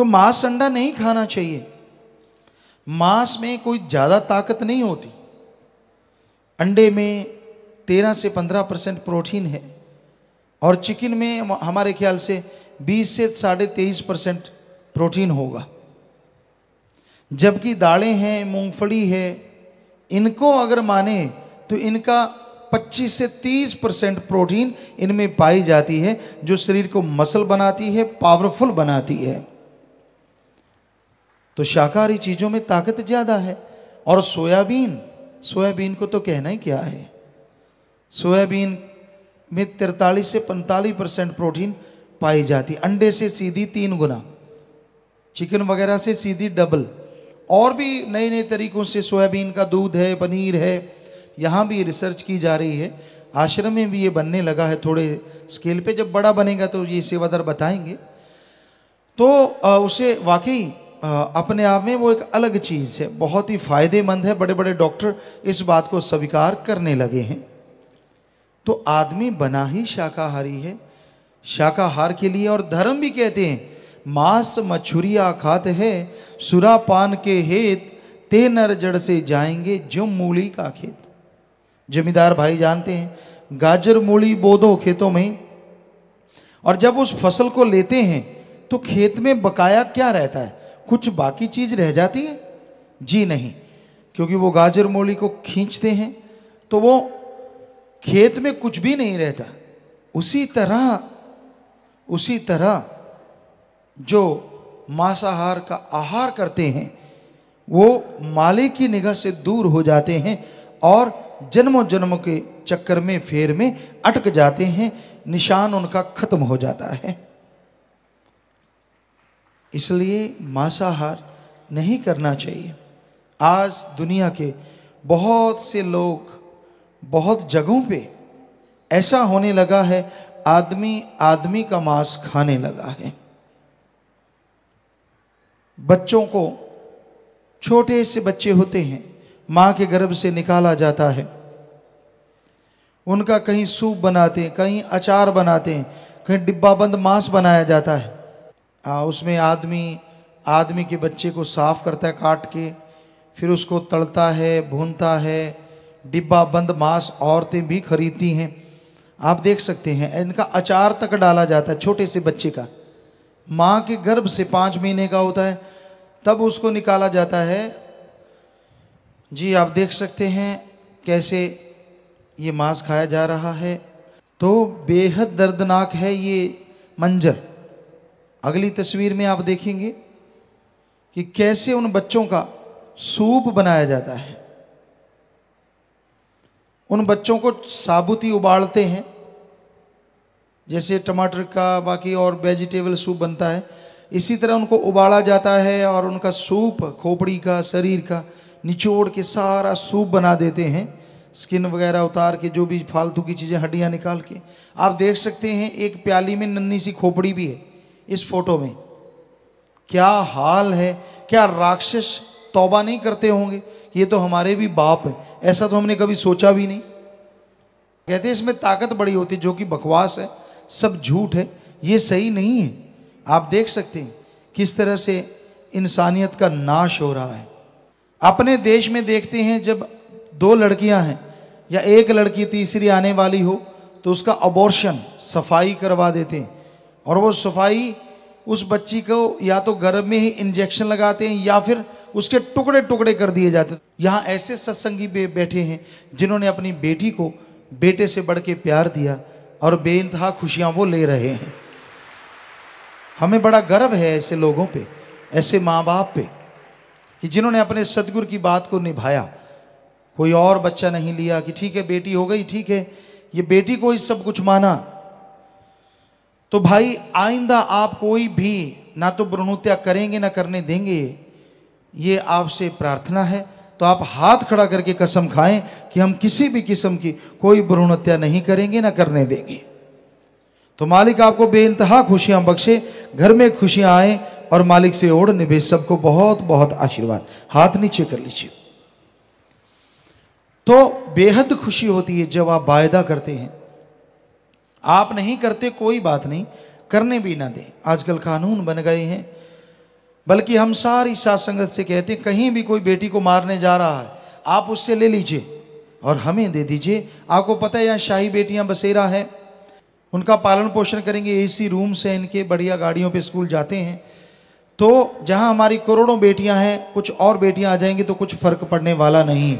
तो मांस अंडा नहीं खाना चाहिए मांस में कोई ज़्यादा ताकत नहीं होती अंडे में तेरह से पंद्रह परसेंट प्रोटीन है और चिकन में हमारे ख्याल से बीस से साढ़े तेईस परसेंट प्रोटीन होगा जबकि दालें हैं मूंगफली है इनको अगर माने तो इनका 25 से 30 परसेंट प्रोटीन इनमें पाई जाती है जो शरीर को मसल बनाती है पावरफुल बनाती है तो शाकाहारी चीज़ों में ताकत ज़्यादा है और सोयाबीन सोयाबीन को तो कहना ही क्या है सोयाबीन में तिरतालीस से पैंतालीस परसेंट प्रोटीन पाई जाती अंडे से सीधी तीन गुना चिकन वगैरह से सीधी डबल और भी नए नए तरीकों से सोयाबीन का दूध है पनीर है यहाँ भी रिसर्च की जा रही है आश्रम में भी ये बनने लगा है थोड़े स्केल पे जब बड़ा बनेगा तो ये सेवादार बताएंगे तो उसे वाकई अपने आप में वो एक अलग चीज़ है बहुत ही फायदेमंद है बड़े बड़े डॉक्टर इस बात को स्वीकार करने लगे हैं तो आदमी बना ही शाकाहारी है शाकाहार के लिए और धर्म भी कहते हैं मांस मछुरिया खात है सुरापान के हेत ते नर जड़ से जाएंगे जो मूली का खेत जमींदार भाई जानते हैं गाजर मूली बोधो खेतों में और जब उस फसल को लेते हैं तो खेत में बकाया क्या रहता है कुछ बाकी चीज रह जाती है जी नहीं क्योंकि वो गाजर मूली को खींचते हैं तो वो खेत में कुछ भी नहीं रहता उसी तरह उसी तरह जो मांसाहार का आहार करते हैं वो मालिक की निगाह से दूर हो जाते हैं और जन्मों जन्म के चक्कर में फेर में अटक जाते हैं निशान उनका खत्म हो जाता है इसलिए मांसाहार नहीं करना चाहिए आज दुनिया के बहुत से लोग बहुत जगहों पे ऐसा होने लगा है आदमी आदमी का मांस खाने लगा है बच्चों को छोटे से बच्चे होते हैं माँ के गर्भ से निकाला जाता है उनका कहीं सूप बनाते हैं कहीं अचार बनाते हैं कहीं डिब्बा बंद मांस बनाया जाता है आ, उसमें आदमी आदमी के बच्चे को साफ़ करता है काट के फिर उसको तड़ता है भूनता है डिब्बा बंद मांस औरतें भी खरीदती हैं आप देख सकते हैं इनका अचार तक डाला जाता है छोटे से बच्चे का माँ के गर्भ से पाँच महीने का होता है तब उसको निकाला जाता है जी आप देख सकते हैं कैसे ये मांस खाया जा रहा है तो बेहद दर्दनाक है ये मंजर अगली तस्वीर में आप देखेंगे कि कैसे उन बच्चों का सूप बनाया जाता है उन बच्चों को साबुती उबालते हैं जैसे टमाटर का बाकी और वेजिटेबल सूप बनता है इसी तरह उनको उबाला जाता है और उनका सूप खोपड़ी का शरीर का निचोड़ के सारा सूप बना देते हैं स्किन वगैरह उतार के जो भी फालतू की चीज़ें हड्डियाँ निकाल के आप देख सकते हैं एक प्याली में नन्ही सी खोपड़ी भी है इस फोटो में क्या हाल है क्या राक्षस तौबा नहीं करते होंगे ये तो हमारे भी बाप हैं ऐसा तो हमने कभी सोचा भी नहीं कहते इसमें ताकत बड़ी होती जो कि बकवास है सब झूठ है ये सही नहीं है आप देख सकते हैं किस तरह से इंसानियत का नाश हो रहा है अपने देश में देखते हैं जब दो लड़कियां हैं या एक लड़की तीसरी आने वाली हो तो उसका अबॉर्शन सफाई करवा देते हैं और वो सफाई उस बच्ची को या तो गर्भ में ही इंजेक्शन लगाते हैं या फिर उसके टुकड़े टुकड़े कर दिए जाते हैं यहाँ ऐसे सत्संगी बैठे हैं जिन्होंने अपनी बेटी को बेटे से बढ़ के प्यार दिया और बेानतहा खुशियाँ वो ले रहे हैं हमें बड़ा गर्व है ऐसे लोगों पे ऐसे माँ बाप पे कि जिन्होंने अपने सदगुरु की बात को निभाया कोई और बच्चा नहीं लिया कि ठीक है बेटी हो गई ठीक है ये बेटी को ही सब कुछ माना तो भाई आइंदा आप कोई भी ना तो ब्रणोत्या करेंगे ना करने देंगे ये आपसे प्रार्थना है तो आप हाथ खड़ा करके कसम खाएं कि हम किसी भी किस्म की कोई भ्रूण हत्या नहीं करेंगे ना करने देंगे तो मालिक आपको इंतहा खुशियां बख्शे घर में खुशियां आए और मालिक से ओढ़ निभे सबको बहुत बहुत आशीर्वाद हाथ नीचे कर लीजिए तो बेहद खुशी होती है जब आप वायदा करते हैं आप नहीं करते कोई बात नहीं करने भी ना दें आजकल कानून बन गए हैं बल्कि हम सारी सास संगत से कहते हैं कहीं भी कोई बेटी को मारने जा रहा है आप उससे ले लीजिए और हमें दे दीजिए आपको पता है यहाँ शाही बेटियाँ बसेरा है उनका पालन पोषण करेंगे एसी रूम से इनके बढ़िया गाड़ियों पे स्कूल जाते हैं तो जहाँ हमारी करोड़ों बेटियाँ हैं कुछ और बेटियाँ आ जाएंगी तो कुछ फ़र्क पड़ने वाला नहीं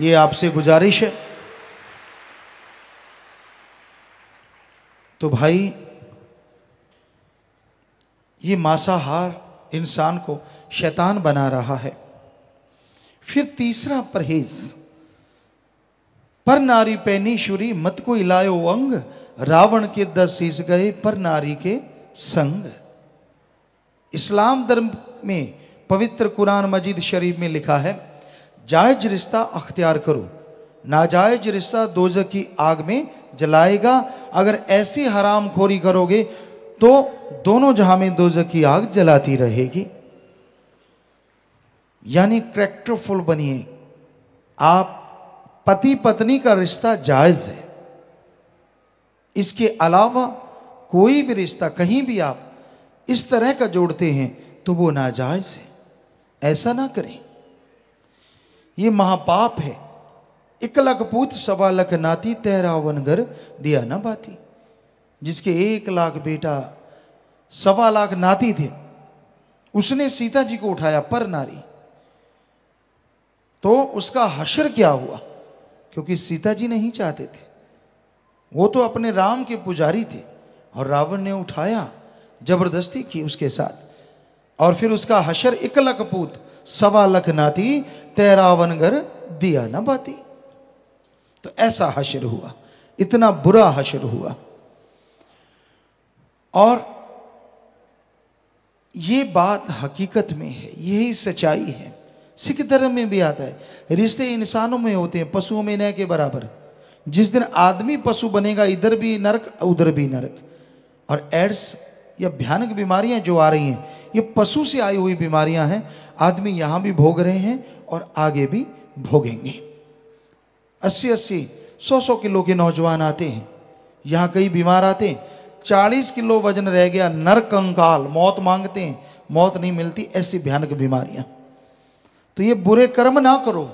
ये आपसे गुजारिश है तो भाई ये मांसाहार इंसान को शैतान बना रहा है फिर तीसरा परहेज पर नारी पैनी शुरी मत को इलायो अंग रावण के दस शीस गए पर नारी के संग इस्लाम धर्म में पवित्र कुरान मजीद शरीफ में लिखा है जायज रिश्ता अख्तियार करो नाजायज रिश्ता दोजक की आग में जलाएगा अगर ऐसी हराम खोरी करोगे तो दोनों जहां में दोज की आग जलाती रहेगी यानी करेक्टरफुल बनिए आप पति पत्नी का रिश्ता जायज़ है इसके अलावा कोई भी रिश्ता कहीं भी आप इस तरह का जोड़ते हैं तो वो नाजायज़ है ऐसा ना करें ये महापाप है एक लाख पूत सवा लख नाती वन घर दिया न बाती जिसके एक लाख बेटा सवा लाख नाती थे उसने सीता जी को उठाया पर नारी तो उसका हशर क्या हुआ क्योंकि सीता जी नहीं चाहते थे वो तो अपने राम के पुजारी थे और रावण ने उठाया जबरदस्ती की उसके साथ और फिर उसका हशर इकलक पूत सवा लख नाती तेरावन घर दिया न बाती तो ऐसा हशर हुआ इतना बुरा हशर हुआ और ये बात हकीकत में है यही सच्चाई है सिख धर्म में भी आता है रिश्ते इंसानों में होते हैं पशुओं में न के बराबर जिस दिन आदमी पशु बनेगा इधर भी नरक उधर भी नरक और एड्स या भयानक बीमारियां जो आ रही हैं ये पशु से आई हुई बीमारियां हैं आदमी यहां भी भोग रहे हैं और आगे भी भोगेंगे अस्सी अस्सी सौ सौ किलो के नौजवान आते हैं यहाँ कई बीमार आते हैं चालीस किलो वजन रह गया नर कंकाल मौत मांगते हैं मौत नहीं मिलती ऐसी भयानक बीमारियां तो ये बुरे कर्म ना करो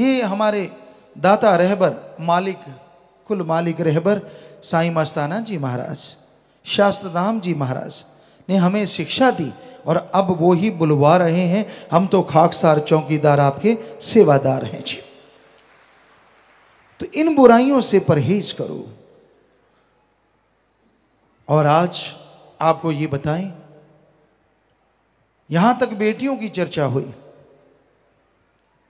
ये हमारे दाता रहबर मालिक कुल मालिक रहबर साई मस्ताना जी महाराज शास्त्र राम जी महाराज ने हमें शिक्षा दी और अब वो ही बुलवा रहे हैं हम तो खाकसार चौकीदार आपके सेवादार हैं जी तो इन बुराइयों से परहेज करो और आज आपको ये बताएं यहां तक बेटियों की चर्चा हुई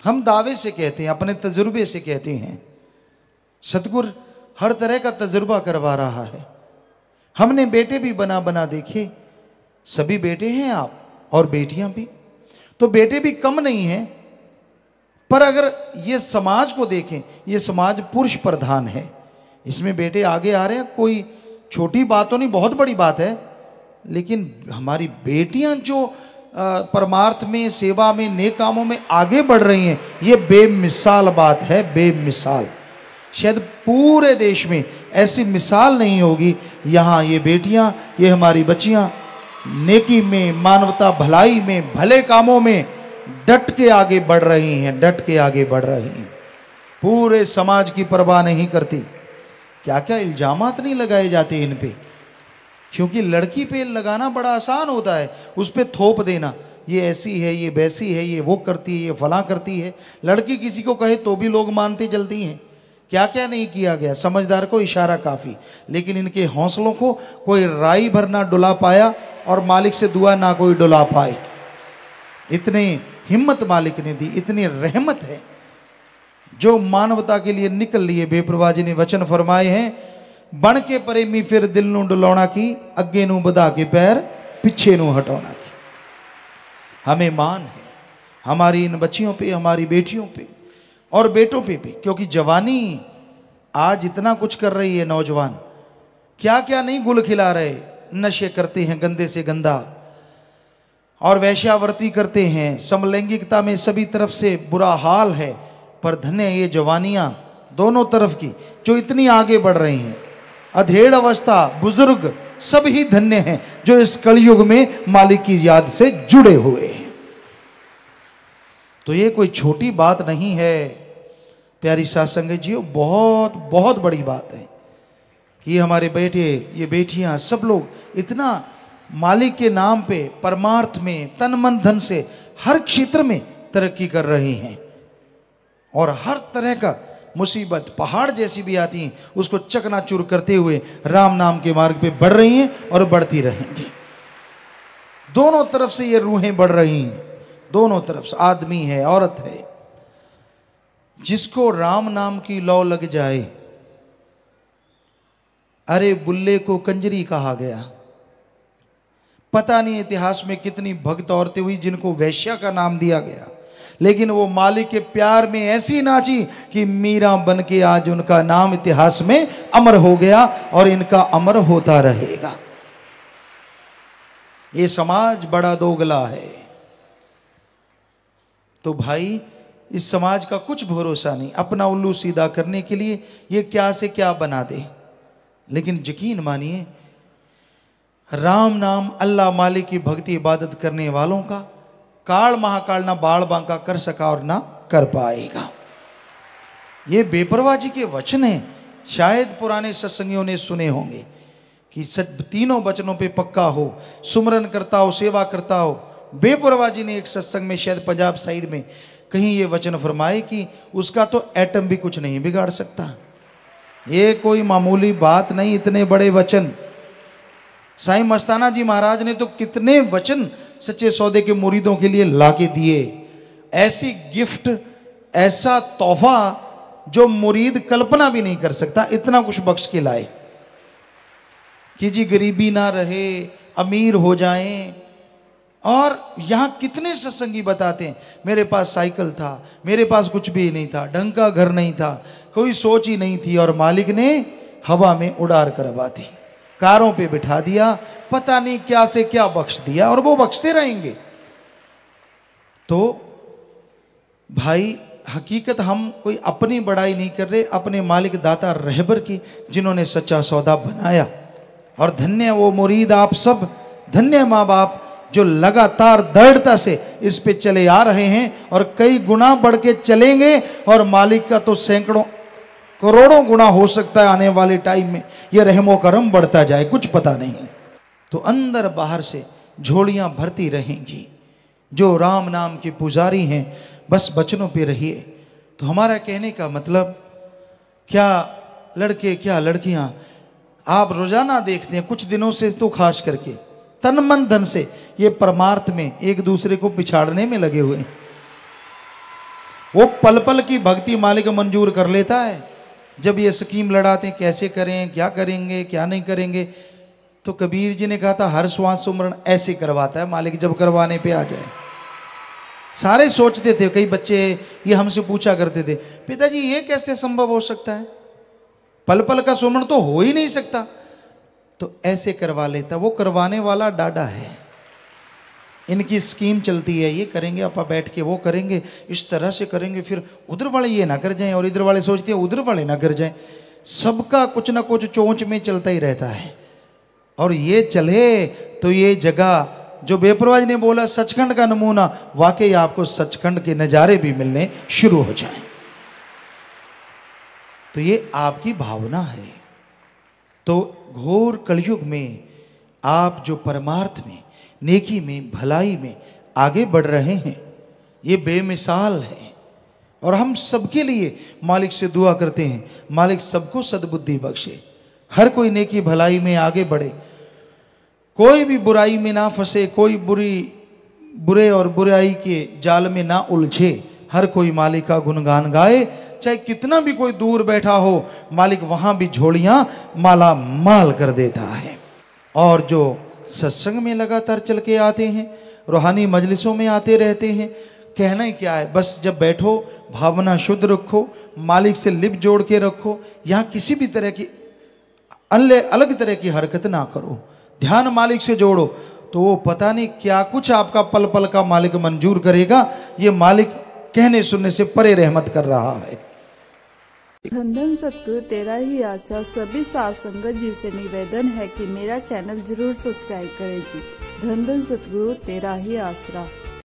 हम दावे से कहते हैं अपने तजुर्बे से कहते हैं सतगुर हर तरह का तजुर्बा करवा रहा है हमने बेटे भी बना बना देखे सभी बेटे हैं आप और बेटियां भी तो बेटे भी कम नहीं हैं पर अगर ये समाज को देखें ये समाज पुरुष प्रधान है इसमें बेटे आगे आ रहे हैं कोई छोटी बात तो नहीं बहुत बड़ी बात है लेकिन हमारी बेटियां जो परमार्थ में सेवा में नेक कामों में आगे बढ़ रही हैं ये बेमिसाल बात है बेमिसाल शायद पूरे देश में ऐसी मिसाल नहीं होगी यहाँ ये बेटियां ये हमारी बच्चियाँ नेकी में मानवता भलाई में भले कामों में डट के आगे बढ़ रही हैं डट के आगे बढ़ रही हैं पूरे समाज की परवाह नहीं करती क्या क्या इल्जाम नहीं लगाए जाते इन पे क्योंकि लड़की पे लगाना बड़ा आसान होता है उस पर थोप देना ये ऐसी है ये वैसी है ये वो करती है ये फला करती है लड़की किसी को कहे तो भी लोग मानते चलती हैं क्या क्या नहीं किया गया समझदार को इशारा काफ़ी लेकिन इनके हौसलों को कोई राई भर ना डुला पाया और मालिक से दुआ ना कोई डुला पाए इतने हिम्मत मालिक ने दी इतनी रहमत है जो मानवता के लिए निकल लिए बेप्रवाह जी ने वचन फरमाए हैं बन के प्रेमी फिर दिल न डुला की अगे न बधा के पैर ਪਿੱਛੇ न हटा की हमें मान है हमारी इन बच्चियों पे हमारी बेटियों पे और बेटों पे भी क्योंकि जवानी आज इतना कुछ कर रही है नौजवान क्या क्या नहीं गुल खिला रहे नशे करते हैं गंदे से गंदा और वैश्यावर्ती करते हैं समलैंगिकता में सभी तरफ से बुरा हाल है पर धन्य ये जवानियाँ दोनों तरफ की जो इतनी आगे बढ़ रही हैं अधेड़ अवस्था बुजुर्ग सब ही धन्य हैं जो इस कलयुग में मालिक की याद से जुड़े हुए हैं तो ये कोई छोटी बात नहीं है प्यारी सासंग जी बहुत बहुत बड़ी बात है कि हमारे बेटे ये बेटियां सब लोग इतना मालिक के नाम पे परमार्थ में तन मन धन से हर क्षेत्र में तरक्की कर रहे हैं और हर तरह का मुसीबत पहाड़ जैसी भी आती हैं उसको चकनाचूर करते हुए राम नाम के मार्ग पे बढ़ रही हैं और बढ़ती रहेंगी दोनों तरफ से ये रूहें बढ़ रही हैं दोनों तरफ से आदमी है औरत है जिसको राम नाम की लौ लग जाए अरे बुल्ले को कंजरी कहा गया पता नहीं इतिहास में कितनी भक्त औरतें हुई जिनको वैश्या का नाम दिया गया लेकिन वो मालिक के प्यार में ऐसी नाची कि मीरा बन के आज उनका नाम इतिहास में अमर हो गया और इनका अमर होता रहेगा ये समाज बड़ा दोगला है तो भाई इस समाज का कुछ भरोसा नहीं अपना उल्लू सीधा करने के लिए ये क्या से क्या बना दे लेकिन यकीन मानिए राम नाम अल्लाह मालिक की भक्ति इबादत करने वालों का काल महाकाल ना बाल बांका कर सका और ना कर पाएगा ये बेपरवाह जी के वचन हैं शायद पुराने सत्संगियों ने सुने होंगे कि सब तीनों वचनों पे पक्का हो सुमरन करता हो सेवा करता हो बेपरवाह जी ने एक सत्संग में शायद पंजाब साइड में कहीं ये वचन फरमाए कि उसका तो एटम भी कुछ नहीं बिगाड़ सकता ये कोई मामूली बात नहीं इतने बड़े वचन साईं मस्ताना जी महाराज ने तो कितने वचन सच्चे सौदे के मुरीदों के लिए लाके दिए ऐसी गिफ्ट ऐसा तोहफा जो मुरीद कल्पना भी नहीं कर सकता इतना कुछ बख्श के लाए कि जी गरीबी ना रहे अमीर हो जाएं और यहां कितने सत्संगी बताते हैं मेरे पास साइकिल था मेरे पास कुछ भी नहीं था ढंग का घर नहीं था कोई सोच ही नहीं थी और मालिक ने हवा में उड़ार करवा दी कारों पे बिठा दिया पता नहीं क्या से क्या बख्श दिया और वो बख्शते रहेंगे तो भाई हकीकत हम कोई अपनी बड़ाई नहीं कर रहे अपने मालिक दाता रहबर की जिन्होंने सच्चा सौदा बनाया और धन्य वो मुरीद आप सब धन्य माँ बाप जो लगातार दृढ़ता से इस पे चले आ रहे हैं और कई गुना बढ़ के चलेंगे और मालिक का तो सैकड़ों करोड़ों गुना हो सकता है आने वाले टाइम में यह रहमो करम बढ़ता जाए कुछ पता नहीं तो अंदर बाहर से झोलियां भरती रहेंगी जो राम नाम के पुजारी हैं बस बचनों पे रहिए तो हमारा कहने का मतलब क्या लड़के क्या लड़कियां आप रोजाना देखते हैं कुछ दिनों से तो खास करके तन मन धन से ये परमार्थ में एक दूसरे को पिछाड़ने में लगे हुए हैं वो पल पल की भक्ति मालिक मंजूर कर लेता है जब ये स्कीम लड़ाते हैं कैसे करें क्या करेंगे क्या नहीं करेंगे तो कबीर जी ने कहा था हर श्वास सुमरण ऐसे करवाता है मालिक जब करवाने पे आ जाए सारे सोचते थे कई बच्चे ये हमसे पूछा करते थे पिताजी ये कैसे संभव हो सकता है पल पल का सुमरण तो हो ही नहीं सकता तो ऐसे करवा लेता वो करवाने वाला डाडा है इनकी स्कीम चलती है ये करेंगे आप बैठ के वो करेंगे इस तरह से करेंगे फिर उधर वाले ये ना कर जाएं और इधर वाले सोचते हैं उधर वाले ना कर जाएं सबका कुछ ना कुछ चोंच में चलता ही रहता है और ये चले तो ये जगह जो बेपरवाज ने बोला सचखंड का नमूना वाकई आपको सचखंड के नज़ारे भी मिलने शुरू हो जाए तो ये आपकी भावना है तो घोर कलयुग में आप जो परमार्थ में नेकी में भलाई में आगे बढ़ रहे हैं ये बेमिसाल है और हम सबके लिए मालिक से दुआ करते हैं मालिक सबको सद्बुद्धि बख्शे हर कोई नेकी भलाई में आगे बढ़े कोई भी बुराई में ना फंसे कोई बुरी बुरे और बुराई के जाल में ना उलझे हर कोई मालिक का गुणगान गाए चाहे कितना भी कोई दूर बैठा हो मालिक वहाँ भी झोड़ियां माला माल कर देता है और जो सत्संग में लगातार चल के आते हैं रूहानी मजलिसों में आते रहते हैं कहना ही क्या है बस जब बैठो भावना शुद्ध रखो मालिक से लिप जोड़ के रखो यहाँ किसी भी तरह की अलग तरह की हरकत ना करो ध्यान मालिक से जोड़ो तो वो पता नहीं क्या कुछ आपका पल पल का मालिक मंजूर करेगा ये मालिक कहने सुनने से परे रहमत कर रहा है धंधन सतगुरु तेरा ही आशा सभी सास संगत जी से निवेदन है कि मेरा चैनल जरूर सब्सक्राइब करें जी धन सतगुरु तेरा ही आसरा